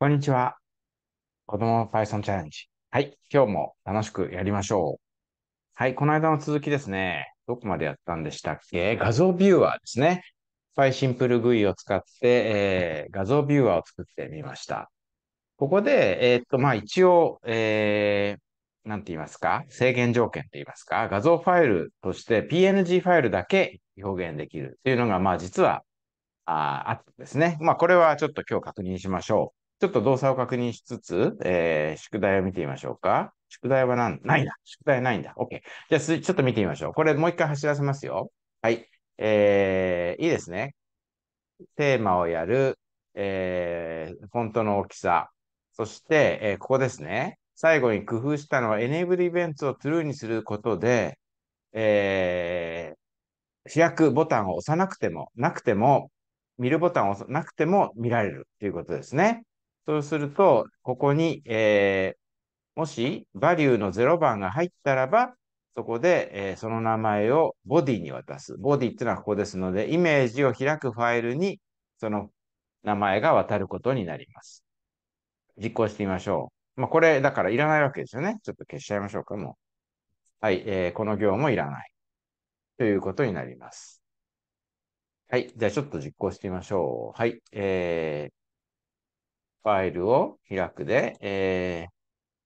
こんにちは。子供の Python チャレンジ。はい。今日も楽しくやりましょう。はい。この間の続きですね。どこまでやったんでしたっけ画像ビューアーですね。Py シンプル GUI を使って、えー、画像ビューアーを作ってみました。ここで、えー、っと、まあ一応、えー、なんて言いますか制限条件って言いますか画像ファイルとして PNG ファイルだけ表現できるっていうのが、まあ実はああったんですね。まあこれはちょっと今日確認しましょう。ちょっと動作を確認しつつ、えー、宿題を見てみましょうか。宿題はなんないんだ。宿題ないんだ。OK。じゃあ、ちょっと見てみましょう。これもう一回走らせますよ。はい。えー、いいですね。テーマをやる、えー、フォントの大きさ。そして、えー、ここですね。最後に工夫したのは Enable Events を True にすることで、えー、主役ボタンを押さなくても、なくても、見るボタンを押さなくても見られるということですね。そうすると、ここに、えー、もし、バリューの0番が入ったらば、そこで、えー、その名前をボディに渡す。ボディっていうのはここですので、イメージを開くファイルに、その名前が渡ることになります。実行してみましょう。まあ、これ、だからいらないわけですよね。ちょっと消しちゃいましょうか、もう。はい、えー、この行もいらない。ということになります。はい、じゃあちょっと実行してみましょう。はい、えー、ファイルを開くで、え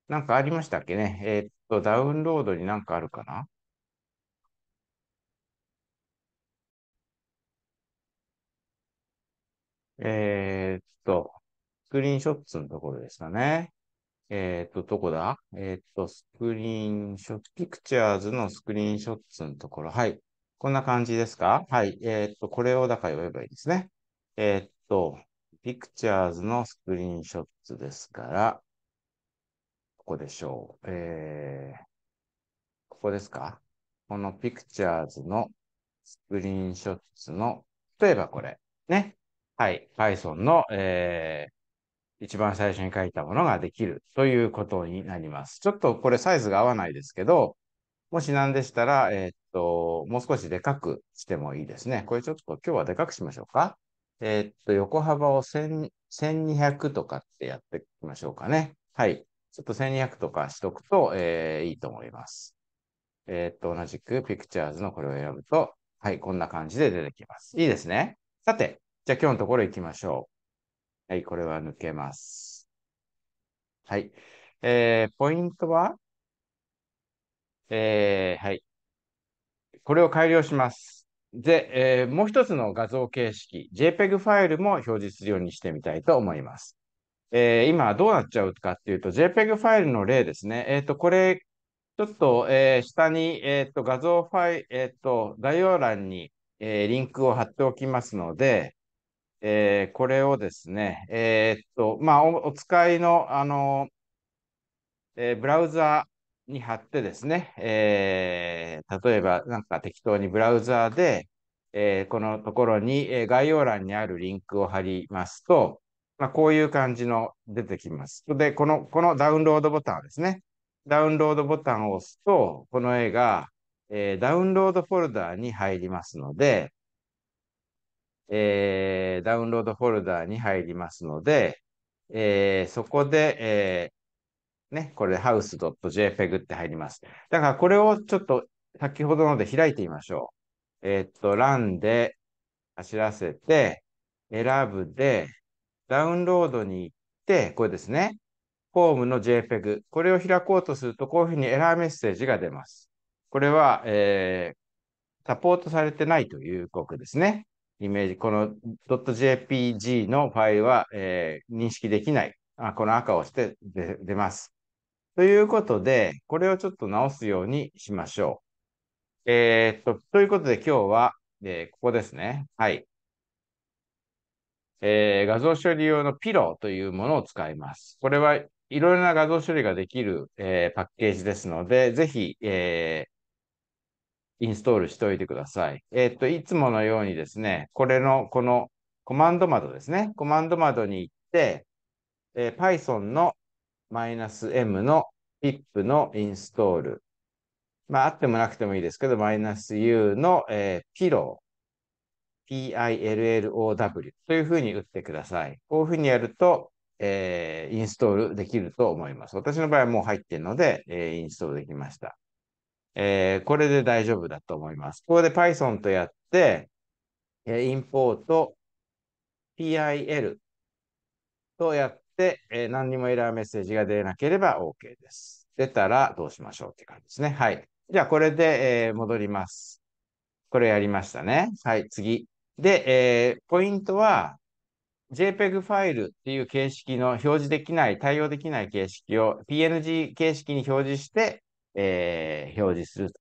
ー、なんかありましたっけねえー、っと、ダウンロードになんかあるかなえー、っと、スクリーンショットのところですかね。えー、っと、どこだえー、っと、スクリーンショット、ピクチャーズのスクリーンショットのところ。はい。こんな感じですかはい。えっと、これをだから呼べばいいですね。えっと、Pictures のスクリーンショットですから、ここでしょう。えー、ここですかこの Pictures のスクリーンショットの、例えばこれ、ね。はい。Python の、えー、一番最初に書いたものができるということになります。ちょっとこれサイズが合わないですけど、もし何でしたら、えー、っと、もう少しでかくしてもいいですね。これちょっと今日はでかくしましょうか。えー、っと、横幅を1200とかってやっていきましょうかね。はい。ちょっと1200とかしとくと、えー、いいと思います。えー、っと、同じくピクチャーズのこれを選ぶと、はい、こんな感じで出てきます。いいですね。さて、じゃあ今日のところ行きましょう。はい、これは抜けます。はい。えー、ポイントは、えー、はい。これを改良します。で、えー、もう一つの画像形式、JPEG ファイルも表示するようにしてみたいと思います。えー、今どうなっちゃうかっていうと、JPEG ファイルの例ですね。えっ、ー、と、これ、ちょっと、えー、下に、えっ、と、画像ファイル、えっ、と、概要欄に、えリンクを貼っておきますので、えこれをですね、えっと、まあお、お使いの、あの、えブラウザに貼ってですね、えー、例えばなんか適当にブラウザーで、えー、このところに、え概要欄にあるリンクを貼りますと、まあ、こういう感じの出てきます。で、この、このダウンロードボタンですね。ダウンロードボタンを押すと、この絵が、えー、ダウンロードフォルダーに入りますので、えー、ダウンロードフォルダーに入りますので、えー、そこで、えね、これ house.jpg e って入ります。だからこれをちょっと先ほどので開いてみましょう。えー、っと、lan で走らせて、選ぶで、ダウンロードに行って、これですね。フォームの JPEG。これを開こうとすると、こういうふうにエラーメッセージが出ます。これは、えー、サポートされてないということですね。イメージ、この .jpg のファイルは、えー、認識できない。あこの赤を押して出ます。ということで、これをちょっと直すようにしましょう。えー、っと、ということで今日は、えー、ここですね。はい。えー、画像処理用のピローというものを使います。これはいろいろな画像処理ができる、えー、パッケージですので、ぜひ、えー、インストールしておいてください。えっ、と、いつものようにですね、これの、このコマンド窓ですね。コマンド窓に行って、え Python のマイナス M の pip のインストール。まあ、あってもなくてもいいですけど、マイナス U の、えー、ピロー、PILLOW というふうに打ってください。こういうふうにやると、えー、インストールできると思います。私の場合はもう入っているので、えー、インストールできました。えー、これで大丈夫だと思います。ここで Python とやって、えー、import pil とやっ、えー、何にもエラーメッセージが出なければ OK です。出たらどうしましょうって感じですね。はい。じゃあ、これで、えー、戻ります。これやりましたね。はい、次。で、えー、ポイントは、JPEG ファイルっていう形式の表示できない、対応できない形式を PNG 形式に表示して、えー、表示する。と。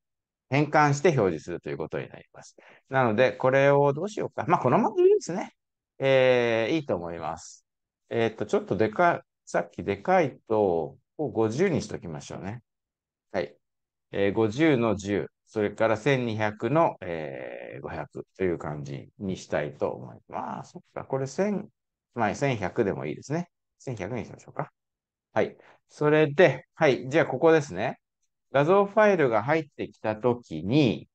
変換して表示するということになります。なので、これをどうしようか。まあ、このままでいいですね。えー、いいと思います。えっ、ー、と、ちょっとでか、い、さっきでかいと、を50にしときましょうね。はい。えー、50の10、それから1200の、えー、500という感じにしたいと思います。そっか、これ1000、まあ、1100でもいいですね。1100にしましょうか。はい。それで、はい。じゃあ、ここですね。画像ファイルが入ってきたときに、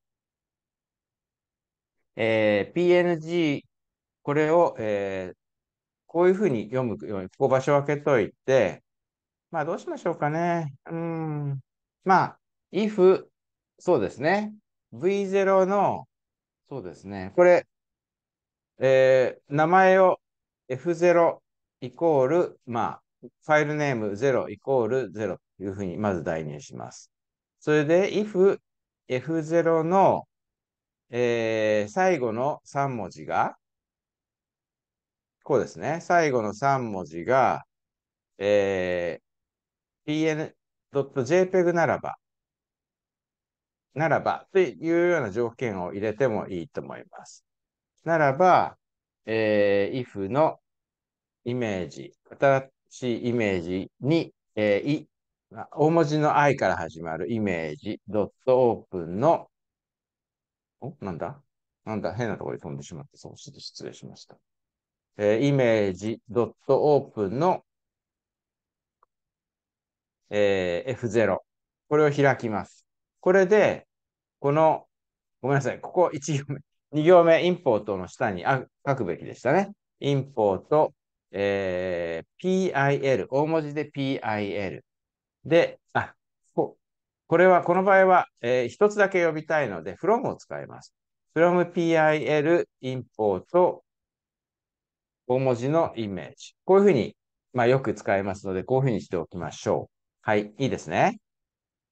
えー、PNG、これを、えー、こういうふうに読むように、ここ場所を空けといて、まあどうしましょうかね。うん。まあ、if、そうですね。v0 の、そうですね。これ、えー、名前を f0 イコール、まあ、ファイルネーム0イコール0というふうにまず代入します。それで if f0 の、えー、最後の3文字がこうですね。最後の3文字が、えー、pn.jpeg ならば、ならばというような条件を入れてもいいと思います。ならば、えー、if のイメージ、新しいイメージに、えー、い、大文字の i から始まるイメージ、ドットオープンの、お、なんだなんだ変なところに飛んでしまって、そうして失礼しました。えー、ジ、m a g o p e n の、えー、F0。これを開きます。これで、この、ごめんなさい、ここ1行目、2行目、インポートの下にあ書くべきでしたね。インポート、えー、PIL、大文字で PIL。で、あ、ここれは、この場合は、えー、一つだけ呼びたいので、from を使います。from PIL インポート、大文字のイメージ。こういうふうに、まあ、よく使いますので、こういうふうにしておきましょう。はい、いいですね。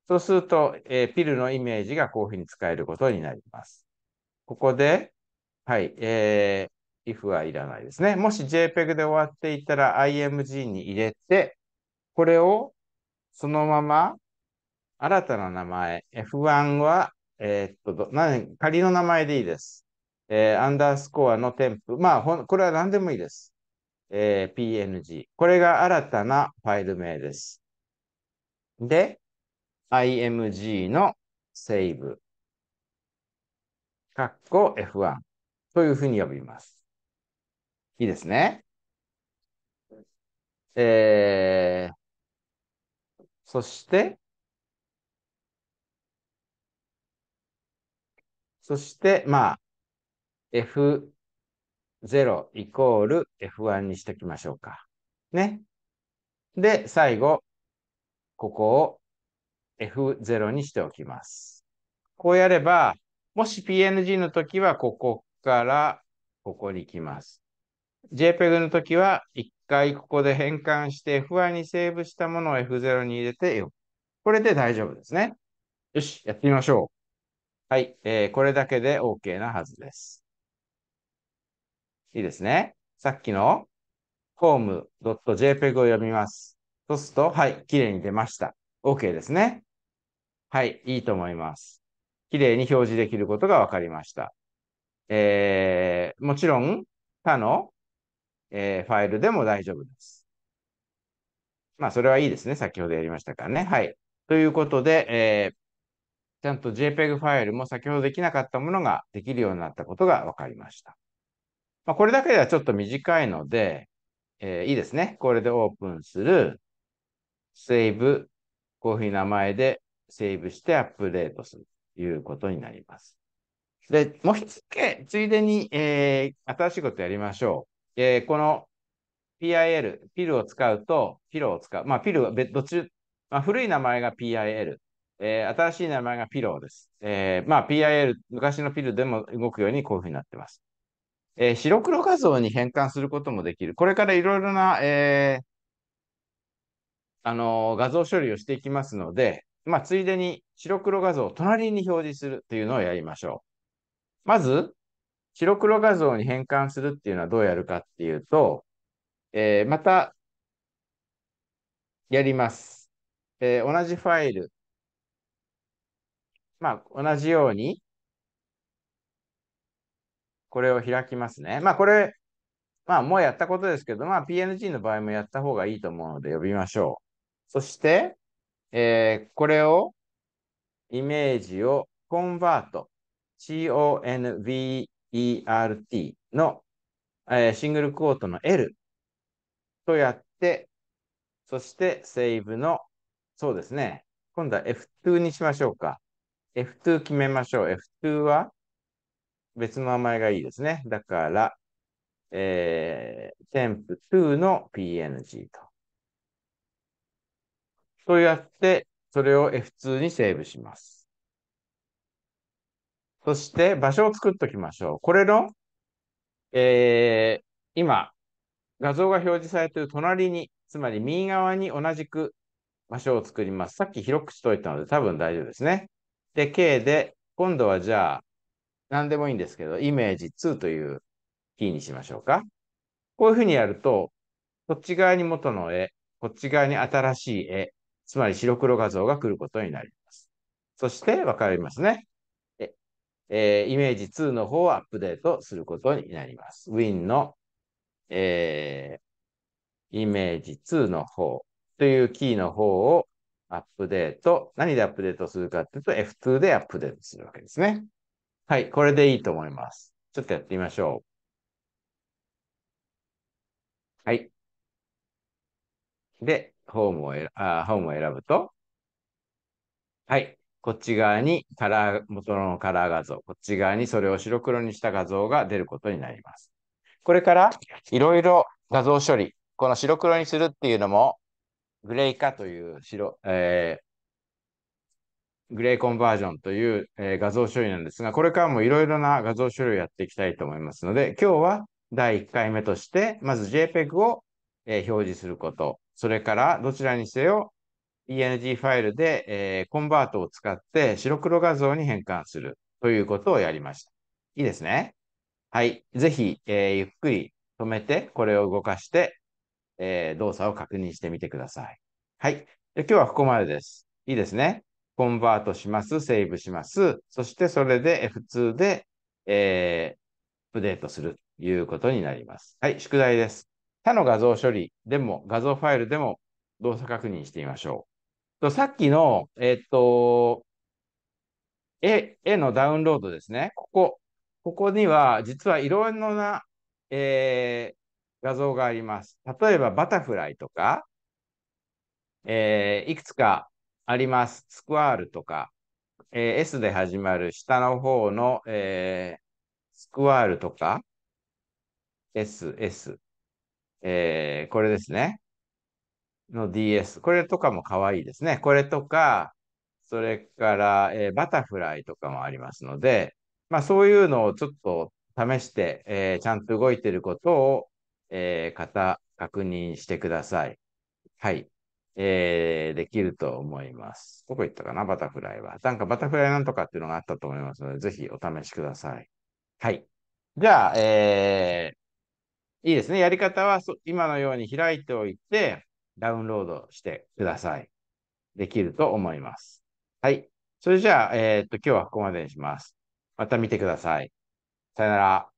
そうすると、えー、ピルのイメージがこういうふうに使えることになります。ここで、はい、えー、if はいらないですね。もし JPEG で終わっていたら IMG に入れて、これをそのまま新たな名前、F1 は、えー、っと、何、仮の名前でいいです。えー、アンダースコアの添付。まあ、ほこれは何でもいいです。えー、PNG。これが新たなファイル名です。で、IMG のセーブ。カッコ F1 というふうに呼びます。いいですね。えー、そして、そして、まあ、F0 イコール F1 にしておきましょうか。ね。で、最後、ここを F0 にしておきます。こうやれば、もし PNG の時はここからここに来ます。JPEG の時は一回ここで変換して F1 にセーブしたものを F0 に入れてよ。これで大丈夫ですね。よし、やってみましょう。はい、えー、これだけで OK なはずです。いいですね。さっきの form.jpg を読みます。そうすると、はい、綺麗に出ました。OK ですね。はい、いいと思います。綺麗に表示できることが分かりました。えー、もちろん、他の、えー、ファイルでも大丈夫です。まあ、それはいいですね。先ほどやりましたからね。はい。ということで、えー、ちゃんと JPEG ファイルも先ほどできなかったものができるようになったことが分かりました。まあ、これだけではちょっと短いので、えー、いいですね。これでオープンする、セーブ、こういうふうに名前でセーブしてアップデートするということになります。で、もう一つけ、ついでに、えー、新しいことやりましょう。えー、この PIL、ピルを使うと、ピロを使う。まあ、ピルは別、どっち、まあ、古い名前が PIL。えー、新しい名前がピローです。えー、まあ PIL、昔のピルでも動くようにこういうふうになってます。えー、白黒画像に変換することもできる。これからいろいろな、えー、あのー、画像処理をしていきますので、まあ、ついでに白黒画像を隣に表示するというのをやりましょう。まず、白黒画像に変換するっていうのはどうやるかっていうと、えー、また、やります。えー、同じファイル、まあ、同じように、これを開きますね。まあこれ、まあもうやったことですけど、まあ PNG の場合もやった方がいいと思うので呼びましょう。そして、えー、これを、イメージをコンバート、convert の、えー、シングルクォートの L とやって、そしてセーブの、そうですね。今度は F2 にしましょうか。F2 決めましょう。F2 は別の名前がいいですね。だから、えー、temp2 の png と。そうやって、それを F2 にセーブします。そして、場所を作っておきましょう。これの、えー、今、画像が表示されている隣に、つまり右側に同じく場所を作ります。さっき広くしといたので多分大丈夫ですね。で、K で、今度はじゃあ、何でもいいんですけど、イメージ2というキーにしましょうか。こういうふうにやると、こっち側に元の絵、こっち側に新しい絵、つまり白黒画像が来ることになります。そして、わかりますね。ええー、イメージ2の方をアップデートすることになります。Win の、えー、イメージ2の方というキーの方をアップデート。何でアップデートするかっていうと F2 でアップデートするわけですね。はい、これでいいと思います。ちょっとやってみましょう。はい。で、ホームをえあ、ホームを選ぶと、はい。こっち側にカラー、元のカラー画像、こっち側にそれを白黒にした画像が出ることになります。これからいろいろ画像処理、この白黒にするっていうのも、グレイ化という白、えグレーコンバージョンという、えー、画像処理なんですが、これからもいろいろな画像処理をやっていきたいと思いますので、今日は第1回目として、まず JPEG を、えー、表示すること、それからどちらにせよ ENG ファイルで、えー、コンバートを使って白黒画像に変換するということをやりました。いいですね。はい。ぜひ、えー、ゆっくり止めて、これを動かして、えー、動作を確認してみてください。はい。今日はここまでです。いいですね。コンバートします、セーブします。そしてそれで F2 で、えー、アップデートするということになります。はい、宿題です。他の画像処理でも、画像ファイルでも動作確認してみましょう。とさっきの、えっ、と、絵、絵のダウンロードですね。ここ、ここには実はいろろな、えー、画像があります。例えばバタフライとか、えー、いくつかあります。スクワールとか、えー、S で始まる下の方の、えー、スクワールとか、S、S、えー、これですね。の DS。これとかも可愛いですね。これとか、それから、えー、バタフライとかもありますので、まあそういうのをちょっと試して、えー、ちゃんと動いてることを、えー、方、確認してください。はい。えー、できると思います。どこ行ったかなバタフライは。なんかバタフライなんとかっていうのがあったと思いますので、ぜひお試しください。はい。じゃあ、えー、いいですね。やり方は今のように開いておいて、ダウンロードしてください。できると思います。はい。それじゃあ、えー、っと、今日はここまでにします。また見てください。さよなら。